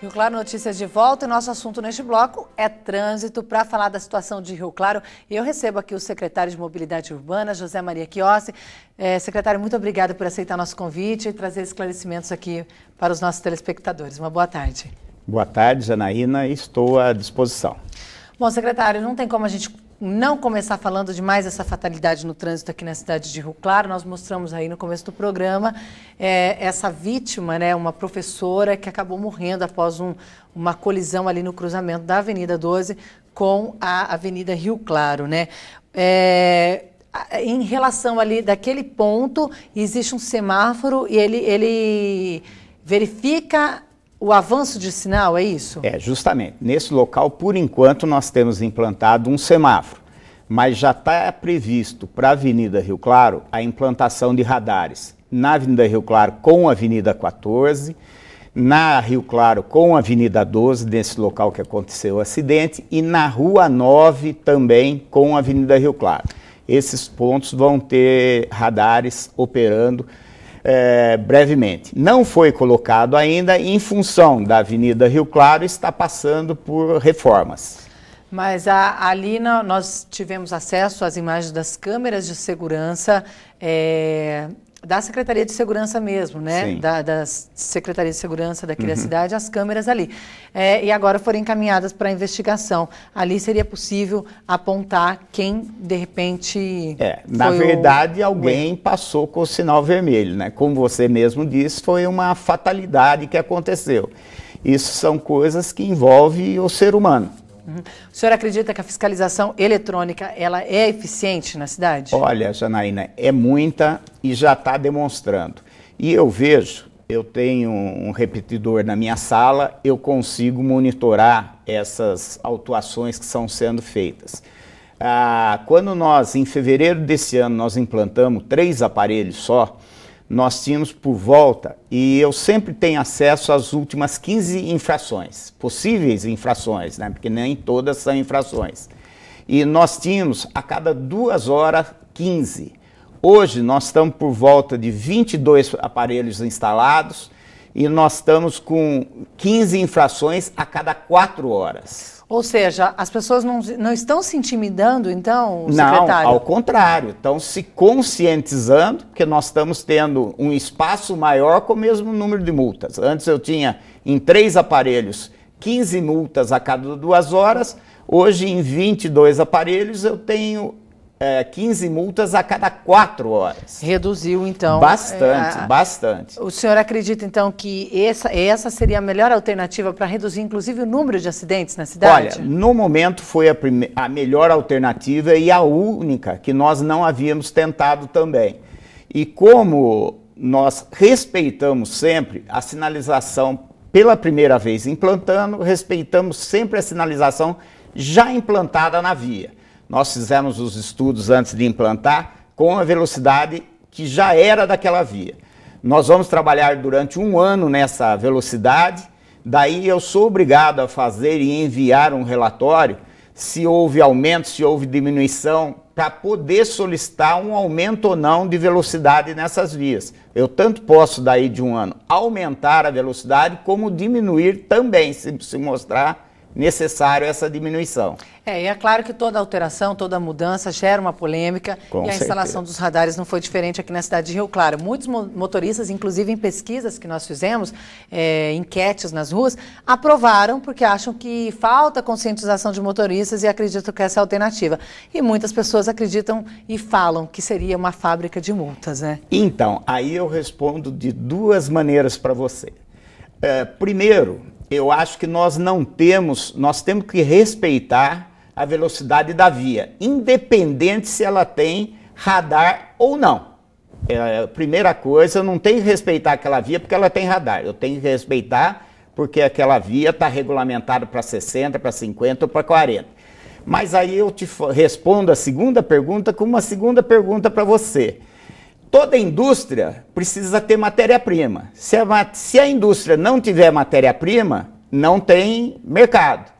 Rio Claro Notícias de volta e nosso assunto neste bloco é trânsito. Para falar da situação de Rio Claro, eu recebo aqui o secretário de Mobilidade Urbana, José Maria Chiossi. É, secretário, muito obrigada por aceitar nosso convite e trazer esclarecimentos aqui para os nossos telespectadores. Uma boa tarde. Boa tarde, Janaína. Estou à disposição. Bom, secretário, não tem como a gente não começar falando demais dessa fatalidade no trânsito aqui na cidade de Rio Claro. Nós mostramos aí no começo do programa é, essa vítima, né, uma professora que acabou morrendo após um, uma colisão ali no cruzamento da Avenida 12 com a Avenida Rio Claro, né? É, em relação ali daquele ponto, existe um semáforo e ele, ele verifica o avanço de sinal, é isso? É, justamente. Nesse local, por enquanto, nós temos implantado um semáforo, mas já está previsto para a Avenida Rio Claro a implantação de radares na Avenida Rio Claro com a Avenida 14, na Rio Claro com a Avenida 12, nesse local que aconteceu o acidente, e na Rua 9 também com a Avenida Rio Claro. Esses pontos vão ter radares operando é, brevemente. Não foi colocado ainda em função da Avenida Rio Claro está passando por reformas. Mas a, ali nós tivemos acesso às imagens das câmeras de segurança é, da Secretaria de Segurança mesmo, né? Da, da, Secretaria de Segurança daquela uhum. cidade, as câmeras ali. É, e agora foram encaminhadas para investigação. Ali seria possível apontar quem, de repente. É, na verdade, o... alguém passou com o sinal vermelho, né? Como você mesmo disse, foi uma fatalidade que aconteceu. Isso são coisas que envolvem o ser humano. Uhum. O senhor acredita que a fiscalização eletrônica ela é eficiente na cidade? Olha, Janaína, é muita e já está demonstrando. E eu vejo, eu tenho um repetidor na minha sala, eu consigo monitorar essas autuações que estão sendo feitas. Ah, quando nós, em fevereiro desse ano, nós implantamos três aparelhos só, nós tínhamos por volta, e eu sempre tenho acesso às últimas 15 infrações, possíveis infrações, né? porque nem todas são infrações. E nós tínhamos a cada duas horas 15. Hoje nós estamos por volta de 22 aparelhos instalados, e nós estamos com 15 infrações a cada quatro horas. Ou seja, as pessoas não, não estão se intimidando, então, secretário? Não, ao contrário, estão se conscientizando, porque nós estamos tendo um espaço maior com o mesmo número de multas. Antes eu tinha, em três aparelhos, 15 multas a cada duas horas, hoje em 22 aparelhos eu tenho é, 15 multas a cada quatro horas. Reduziu, então. Bastante, é, bastante. O senhor acredita, então, que essa, essa seria a melhor alternativa para reduzir, inclusive, o número de acidentes na cidade? Olha, no momento foi a, prime... a melhor alternativa e a única que nós não havíamos tentado também. E como nós respeitamos sempre a sinalização pela primeira vez implantando, respeitamos sempre a sinalização já implantada na via nós fizemos os estudos antes de implantar com a velocidade que já era daquela via. Nós vamos trabalhar durante um ano nessa velocidade, daí eu sou obrigado a fazer e enviar um relatório se houve aumento, se houve diminuição, para poder solicitar um aumento ou não de velocidade nessas vias. Eu tanto posso, daí de um ano, aumentar a velocidade, como diminuir também, se, se mostrar necessário essa diminuição. É, e é claro que toda alteração, toda mudança gera uma polêmica Com e a certeza. instalação dos radares não foi diferente aqui na cidade de Rio Claro. Muitos motoristas, inclusive em pesquisas que nós fizemos, é, enquetes nas ruas, aprovaram porque acham que falta conscientização de motoristas e acreditam que essa é a alternativa. E muitas pessoas acreditam e falam que seria uma fábrica de multas, né? Então, aí eu respondo de duas maneiras para você. É, primeiro, eu acho que nós não temos, nós temos que respeitar a velocidade da via, independente se ela tem radar ou não. É, primeira coisa, não tem que respeitar aquela via porque ela tem radar. Eu tenho que respeitar porque aquela via está regulamentada para 60, para 50 ou para 40. Mas aí eu te respondo a segunda pergunta com uma segunda pergunta para você. Toda indústria precisa ter matéria-prima. Se, se, a indústria não tiver matéria-prima, não tem mercado.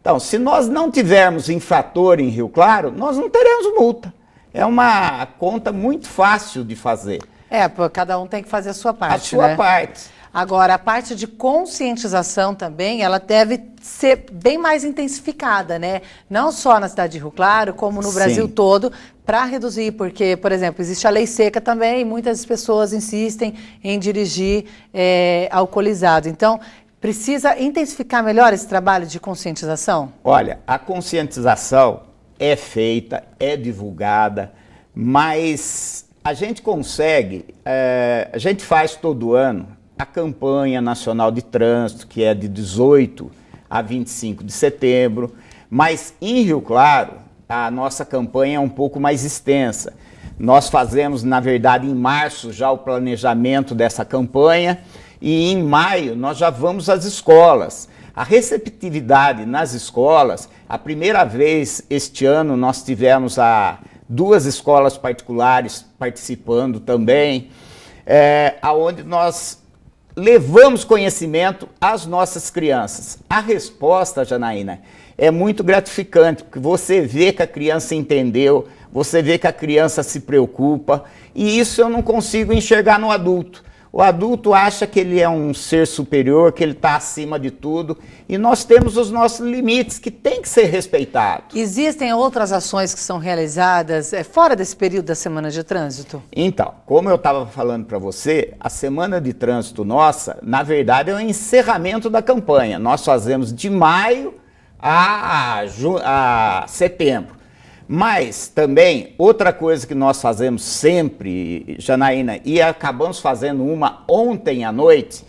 Então, se nós não tivermos infrator em Rio Claro, nós não teremos multa. É uma conta muito fácil de fazer. É, cada um tem que fazer a sua parte. A sua né? parte. Agora, a parte de conscientização também, ela deve ser bem mais intensificada, né? Não só na cidade de Rio Claro, como no Sim. Brasil todo, para reduzir, porque, por exemplo, existe a lei seca também e muitas pessoas insistem em dirigir é, alcoolizado. Então, precisa intensificar melhor esse trabalho de conscientização? Olha, a conscientização é feita, é divulgada, mas a gente consegue, é, a gente faz todo ano a campanha nacional de trânsito, que é de 18 a 25 de setembro, mas em Rio Claro, Tá? a nossa campanha é um pouco mais extensa. Nós fazemos, na verdade, em março já o planejamento dessa campanha e em maio nós já vamos às escolas. A receptividade nas escolas, a primeira vez este ano nós tivemos a duas escolas particulares participando também, é, aonde nós levamos conhecimento às nossas crianças? A resposta, Janaína, é muito gratificante, porque você vê que a criança entendeu, você vê que a criança se preocupa, e isso eu não consigo enxergar no adulto. O adulto acha que ele é um ser superior, que ele está acima de tudo, e nós temos os nossos limites que têm que ser respeitados. Existem outras ações que são realizadas é, fora desse período da semana de trânsito? Então, como eu estava falando para você, a semana de trânsito nossa, na verdade, é o encerramento da campanha. Nós fazemos de maio a, a setembro. Mas também, outra coisa que nós fazemos sempre, Janaína, e acabamos fazendo uma ontem à noite,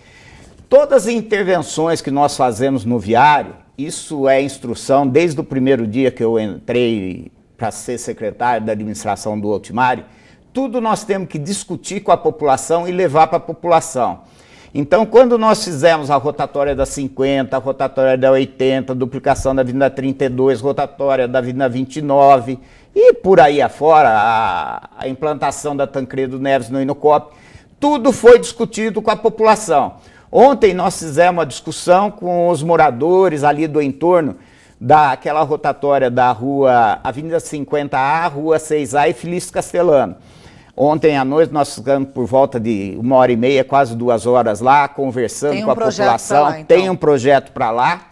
todas as intervenções que nós fazemos no viário, isso é instrução desde o primeiro dia que eu entrei para ser secretário da administração do Altimário, tudo nós temos que discutir com a população e levar para a população. Então, quando nós fizemos a rotatória da 50, a rotatória da 80, duplicação da Avenida 32, rotatória da Avenida 29 e por aí afora, a, a implantação da Tancredo Neves no Inocop, tudo foi discutido com a população. Ontem nós fizemos uma discussão com os moradores ali do entorno daquela rotatória da rua Avenida 50A, Rua 6A e Felício Castelano. Ontem à noite nós ficamos por volta de uma hora e meia, quase duas horas lá, conversando um com a população. Lá, então. Tem um projeto para lá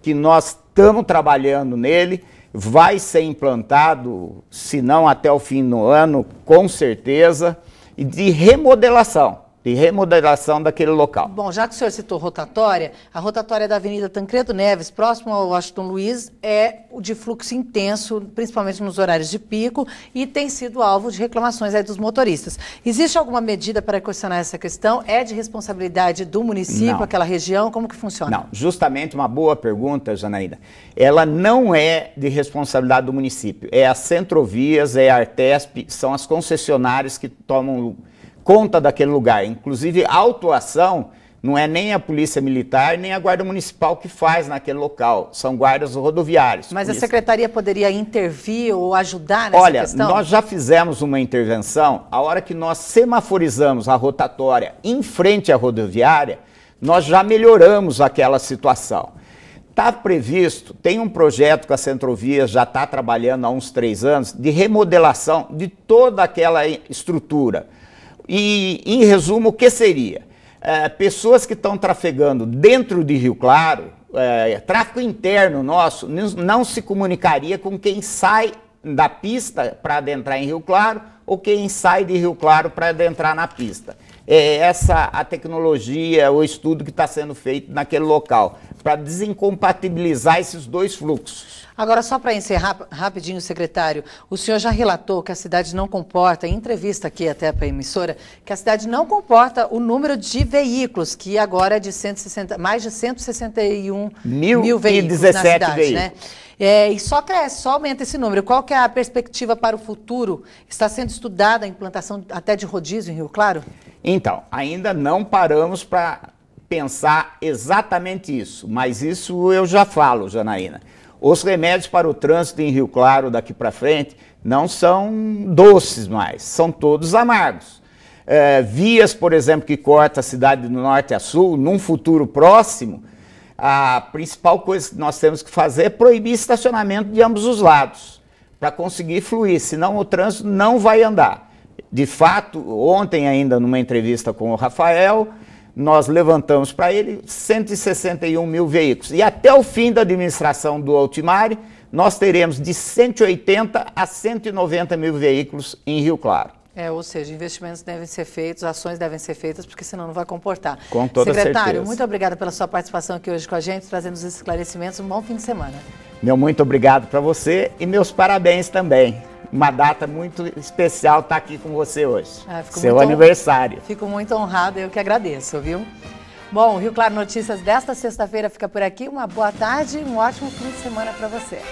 que nós estamos trabalhando nele. Vai ser implantado, se não até o fim do ano, com certeza, de remodelação de remodelação daquele local. Bom, já que o senhor citou rotatória, a rotatória da Avenida Tancredo Neves, próximo ao Washington Luiz, é de fluxo intenso, principalmente nos horários de pico, e tem sido alvo de reclamações aí dos motoristas. Existe alguma medida para questionar essa questão? É de responsabilidade do município, não. aquela região? Como que funciona? Não, justamente uma boa pergunta, Janaína. Ela não é de responsabilidade do município. É a Centrovias, é a Artesp, são as concessionárias que tomam conta daquele lugar. Inclusive, a autuação não é nem a polícia militar nem a guarda municipal que faz naquele local, são guardas rodoviários. Mas polícia. a secretaria poderia intervir ou ajudar nessa Olha, questão? Olha, nós já fizemos uma intervenção. A hora que nós semaforizamos a rotatória em frente à rodoviária, nós já melhoramos aquela situação. Está previsto, tem um projeto que a Centrovia já está trabalhando há uns três anos, de remodelação de toda aquela estrutura. E, em resumo, o que seria? É, pessoas que estão trafegando dentro de Rio Claro, é, tráfico interno nosso, não se comunicaria com quem sai da pista para adentrar em Rio Claro ou quem sai de Rio Claro para adentrar na pista. É essa a tecnologia, o estudo que está sendo feito naquele local, para desincompatibilizar esses dois fluxos. Agora, só para encerrar rapidinho, secretário, o senhor já relatou que a cidade não comporta, em entrevista aqui até para a emissora, que a cidade não comporta o número de veículos, que agora é de 160, mais de 161 mil, mil veículos na cidade, né? veículos. né? É, e só cresce, só aumenta esse número. Qual que é a perspectiva para o futuro? Está sendo estudada a implantação até de rodízio em Rio Claro? Então, ainda não paramos para pensar exatamente isso, mas isso eu já falo, Janaína. Os remédios para o trânsito em Rio Claro daqui para frente não são doces mais, são todos amargos. É, vias, por exemplo, que corta a cidade do norte a sul, num futuro próximo, a principal coisa que nós temos que fazer é proibir estacionamento de ambos os lados, para conseguir fluir, senão o trânsito não vai andar. De fato, ontem ainda numa entrevista com o Rafael, nós levantamos para ele 161 mil veículos. E até o fim da administração do Altimare, nós teremos de 180 a 190 mil veículos em Rio Claro. É, ou seja, investimentos devem ser feitos, ações devem ser feitas, porque senão não vai comportar. Com toda Secretário, certeza. muito obrigada pela sua participação aqui hoje com a gente, trazendo os esclarecimentos. Um bom fim de semana. Meu muito obrigado para você e meus parabéns também uma data muito especial estar tá aqui com você hoje. Ah, Seu aniversário. fico muito honrada eu que agradeço, viu? Bom, Rio Claro Notícias desta sexta-feira fica por aqui. Uma boa tarde e um ótimo fim de semana para você.